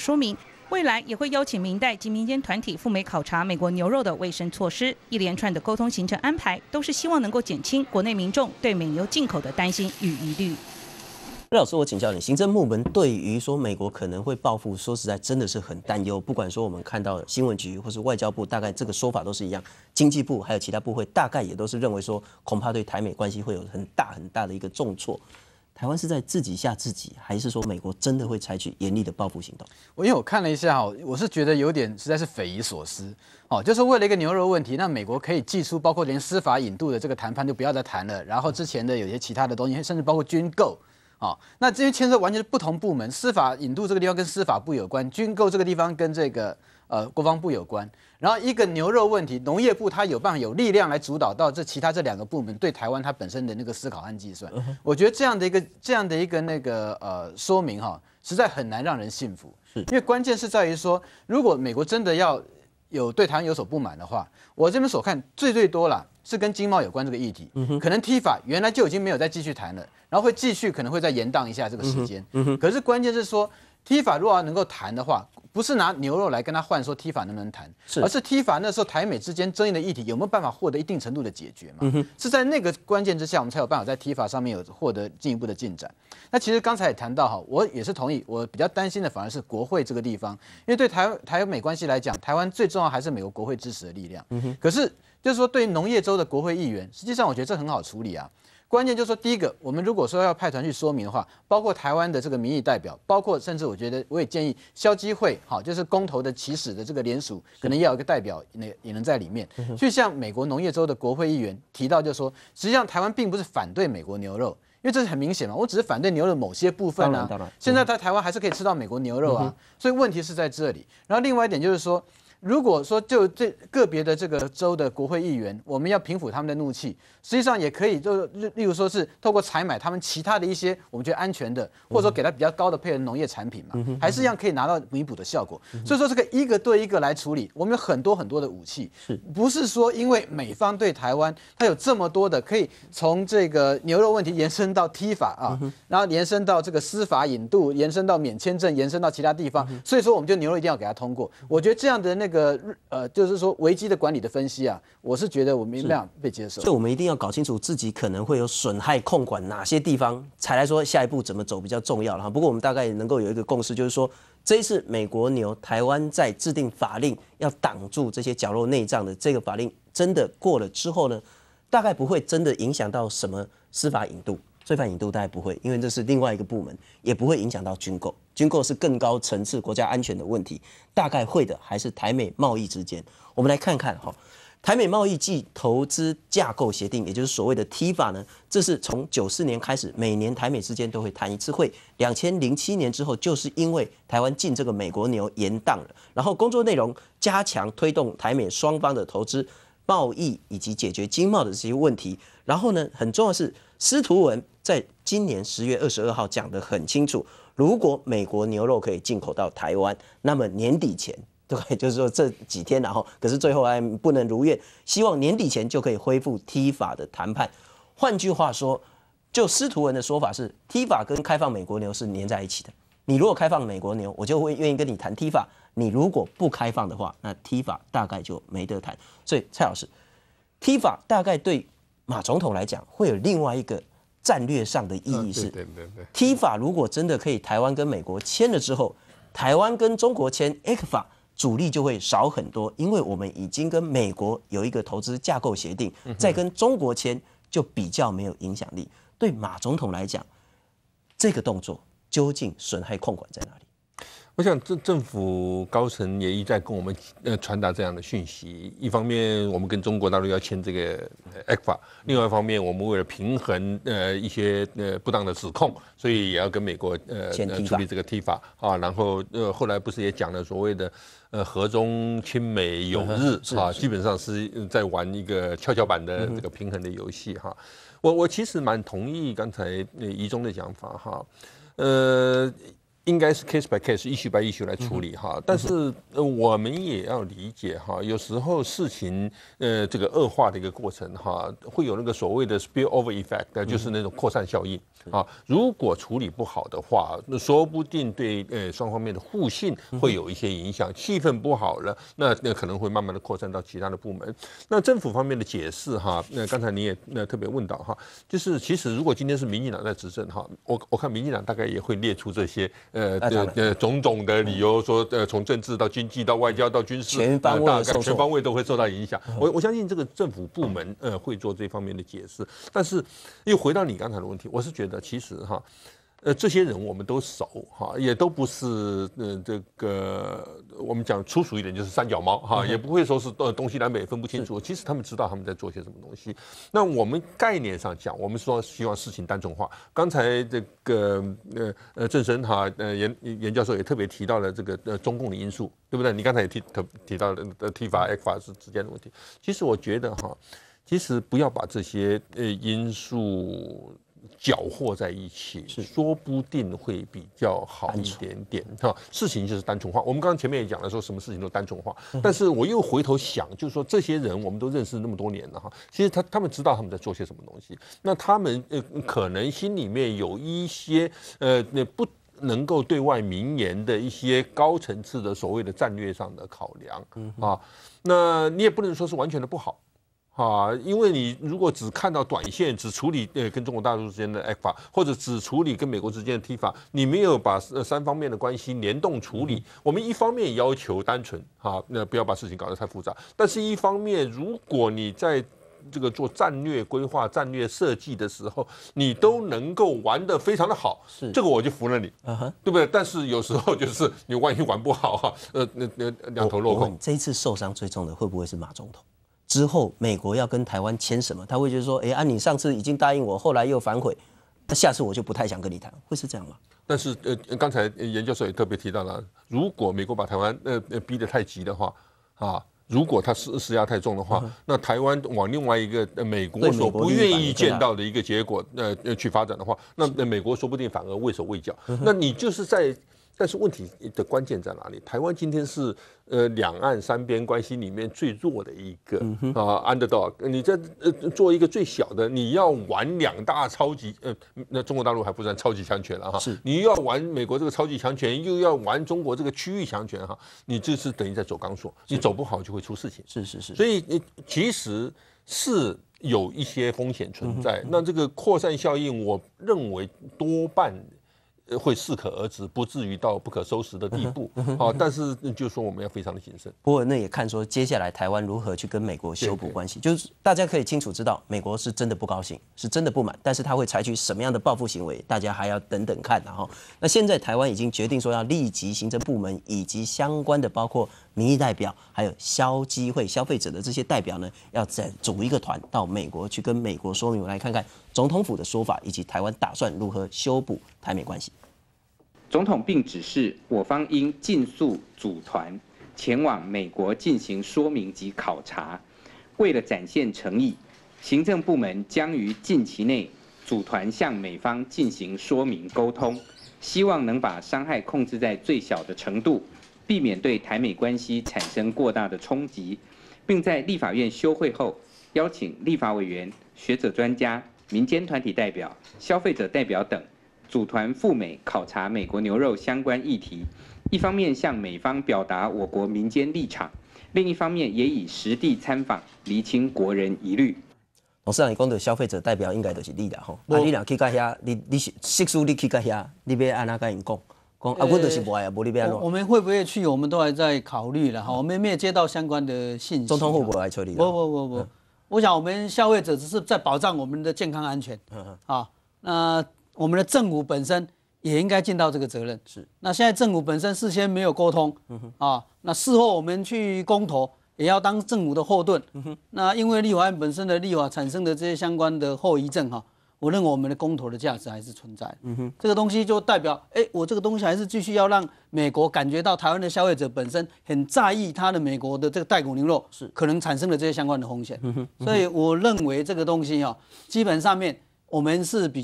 说明未来也会邀请明代及民间团体赴美考察美国牛肉的卫生措施。一连串的沟通行程安排，都是希望能够减轻国内民众对美牛进口的担心与疑虑。老师，我请教你，行政部门对于说美国可能会报复，说实在真的是很担忧。不管说我们看到新闻局或是外交部，大概这个说法都是一样。经济部还有其他部会，大概也都是认为说，恐怕对台美关系会有很大很大的一个重挫。台湾是在自己吓自己，还是说美国真的会采取严厉的报复行动？我因为我看了一下哦，我是觉得有点实在是匪夷所思哦，就是为了一个牛肉问题，那美国可以寄出，包括连司法引渡的这个谈判就不要再谈了，然后之前的有些其他的东西，甚至包括军购啊，那这些牵涉完全是不同部门，司法引渡这个地方跟司法部有关，军购这个地方跟这个。呃，国防部有关，然后一个牛肉问题，农业部它有办法有力量来主导到这其他这两个部门对台湾它本身的那个思考和计算。我觉得这样的一个这样的一个那个呃说明哈，实在很难让人信服。是因为关键是在于说，如果美国真的要有对台湾有所不满的话，我这边所看最最多了是跟经贸有关这个议题，可能 T 法原来就已经没有再继续谈了，然后会继续可能会再延宕一下这个时间。可是关键是说。踢法如果能够谈的话，不是拿牛肉来跟他换，说踢法能不能谈，是，而是踢法那时候台美之间争议的议题有没有办法获得一定程度的解决嘛？是在那个关键之下，我们才有办法在踢法上面有获得进一步的进展。那其实刚才也谈到哈，我也是同意，我比较担心的反而是国会这个地方，因为对台台美关系来讲，台湾最重要还是美国国会支持的力量。可是就是说，对于农业州的国会议员，实际上我觉得这很好处理啊。关键就是说，第一个，我们如果说要派团去说明的话，包括台湾的这个民意代表，包括甚至我觉得，我也建议消基会，好，就是公投的起始的这个联署，可能要有一个代表那也能在里面。就像美国农业州的国会议员提到，就说实际上台湾并不是反对美国牛肉，因为这是很明显嘛，我只是反对牛肉某些部分啊。现在在台湾还是可以吃到美国牛肉啊，所以问题是在这里。然后另外一点就是说。如果说就这个别的这个州的国会议员，我们要平抚他们的怒气，实际上也可以就例如说是透过采买他们其他的一些我们觉得安全的，或者说给他比较高的配合农业产品嘛，还是一样可以拿到弥补的效果。所以说这个一个对一个来处理，我们有很多很多的武器，是不是说因为美方对台湾他有这么多的可以从这个牛肉问题延伸到踢法啊，然后延伸到这个司法引渡，延伸到免签证，延伸到其他地方，所以说我们就牛肉一定要给他通过。我觉得这样的那。这个呃，就是说危机的管理的分析啊，我是觉得我们这要被接受，所以我们一定要搞清楚自己可能会有损害控管哪些地方，才来说下一步怎么走比较重要了哈。不过我们大概也能够有一个共识，就是说这一次美国牛台湾在制定法令要挡住这些角落内脏的这个法令真的过了之后呢，大概不会真的影响到什么司法引渡。罪犯，引渡大概不会，因为这是另外一个部门，也不会影响到军购。军购是更高层次国家安全的问题，大概会的还是台美贸易之间。我们来看看哈，台美贸易暨投资架构协定，也就是所谓的 T 法呢，这是从九四年开始，每年台美之间都会谈一次会。两千零七年之后，就是因为台湾进这个美国牛延宕了，然后工作内容加强推动台美双方的投资。贸易以及解决经贸的这些问题，然后呢，很重要是司徒文在今年十月二十二号讲得很清楚，如果美国牛肉可以进口到台湾，那么年底前对，就是说这几天，然后可是最后还不能如愿，希望年底前就可以恢复 T 法的谈判。换句话说，就司徒文的说法是，T 法跟开放美国牛是连在一起的，你如果开放美国牛，我就会愿意跟你谈 T 法。你如果不开放的话，那提法大概就没得谈。所以蔡老师，提法大概对马总统来讲会有另外一个战略上的意义是：提法如果真的可以，台湾跟美国签了之后，台湾跟中国签埃克法，主力就会少很多，因为我们已经跟美国有一个投资架构协定，在跟中国签就比较没有影响力。对马总统来讲，这个动作究竟损害控管在哪里？我想政政府高层也一再跟我们呃传达这样的讯息，一方面我们跟中国大陆要签这个 acpa，另外一方面我们为了平衡呃一些呃不当的指控，所以也要跟美国呃处理这个 t 法啊，然后呃后来不是也讲了所谓的呃和中亲美友日啊，基本上是在玩一个跷跷板的这个平衡的游戏哈。我我其实蛮同意刚才一中的讲法哈，呃。应该是 case by case，一区 by 一区来处理哈。但是呃，我们也要理解哈，有时候事情呃这个恶化的一个过程哈，会有那个所谓的 spill over effect，就是那种扩散效应啊。如果处理不好的话，那说不定对呃双方面的互信会有一些影响，气氛不好了，那那可能会慢慢的扩散到其他的部门。那政府方面的解释哈，那刚才你也那特别问到哈，就是其实如果今天是民进党在执政哈，我我看民进党大概也会列出这些。呃，呃，种种的理由说，呃，从政治到经济到外交到军事，大概全方位都会受到影响。我我相信这个政府部门呃会做这方面的解释。但是，又回到你刚才的问题，我是觉得其实哈。呃，这些人我们都熟哈，也都不是嗯，这个我们讲粗俗一点就是三脚猫哈，也不会说是东东西南北分不清楚。其实他们知道他们在做些什么东西。那我们概念上讲，我们说希望事情单纯化。刚才这个呃呃，郑生哈，呃，严严教授也特别提到了这个呃中共的因素，对不对？你刚才也提提提到了呃 T 法 X 法之之间的问题。其实我觉得哈，其实不要把这些呃因素。搅和在一起是说不定会比较好一点点哈，事情就是单纯化。我们刚刚前面也讲了，说什么事情都单纯化。但是我又回头想，就是说这些人我们都认识那么多年了哈，其实他他们知道他们在做些什么东西。那他们呃可能心里面有一些呃那不能够对外明言的一些高层次的所谓的战略上的考量啊，那你也不能说是完全的不好。啊，因为你如果只看到短线，只处理呃跟中国大陆之间的 F 法，或者只处理跟美国之间的 T 法，你没有把三方面的关系联动处理。我们一方面要求单纯，哈，那不要把事情搞得太复杂。但是一方面，如果你在这个做战略规划、战略设计的时候，你都能够玩得非常的好，是这个我就服了你，啊哈，对不对？但是有时候就是你万一玩不好哈，呃，那那两头落空。这一次受伤最重的会不会是马总统？之后，美国要跟台湾签什么，他会觉得说，哎，按你上次已经答应我，后来又反悔，那下次我就不太想跟你谈，会是这样吗？但是，呃，刚才严教授也特别提到了，如果美国把台湾呃逼得太急的话，啊，如果他施施压太重的话，那台湾往另外一个美国所不愿意见到的一个结果，呃，去发展的话，那那美国说不定反而畏手畏脚。那你就是在。但是问题的关键在哪里？台湾今天是呃两岸三边关系里面最弱的一个啊，u n d e r d o g 你在呃做一个最小的，你要玩两大超级呃，那中国大陆还不算超级强权了哈，是，你又要玩美国这个超级强权，又要玩中国这个区域强权哈，你这是等于在走钢索，你走不好就会出事情。是是是，所以你其实是有一些风险存在。那这个扩散效应，我认为多半。会适可而止，不至于到不可收拾的地步。好，但是就说我们要非常的谨慎。不过那也看说接下来台湾如何去跟美国修补关系。就是大家可以清楚知道，美国是真的不高兴，是真的不满。但是他会采取什么样的报复行为，大家还要等等看然后那现在台湾已经决定说要立即行政部门以及相关的包括民意代表，还有消基会、消费者的这些代表呢，要在组一个团到美国去跟美国说明。来看看。总统府的说法，以及台湾打算如何修补台美关系。总统并指示，我方应尽速组团前往美国进行说明及考察。为了展现诚意，行政部门将于近期内组团向美方进行说明沟通，希望能把伤害控制在最小的程度，避免对台美关系产生过大的冲击，并在立法院休会后，邀请立法委员、学者、专家。民间团体代表、消费者代表等组团赴美考察美国牛肉相关议题，一方面向美方表达我国民间立场，另一方面也以实地参访厘清国人疑虑。董事长，你讲的消费者代表应该都是力量吼，你俩去到遐，你你是技术你去到遐，你别安那跟人讲，讲啊我都是不爱啊，不你别乱。我们会不会去？我们都还在考虑了哈，我们没有接到相关的信息。中通会不会来处理？不不不不。我想，我们消费者只是在保障我们的健康安全。啊，那我们的政府本身也应该尽到这个责任。是，那现在政府本身事先没有沟通，啊，那事后我们去公投也要当政府的后盾。嗯哼，那因为立法院本身的立法产生的这些相关的后遗症，哈。我认为我们的公投的价值还是存在。嗯哼，这个东西就代表，哎，我这个东西还是继续要让美国感觉到台湾的消费者本身很在意他的美国的这个代股牛肉是可能产生的这些相关的风险。嗯哼，所以我认为这个东西哦，基本上面我们是比。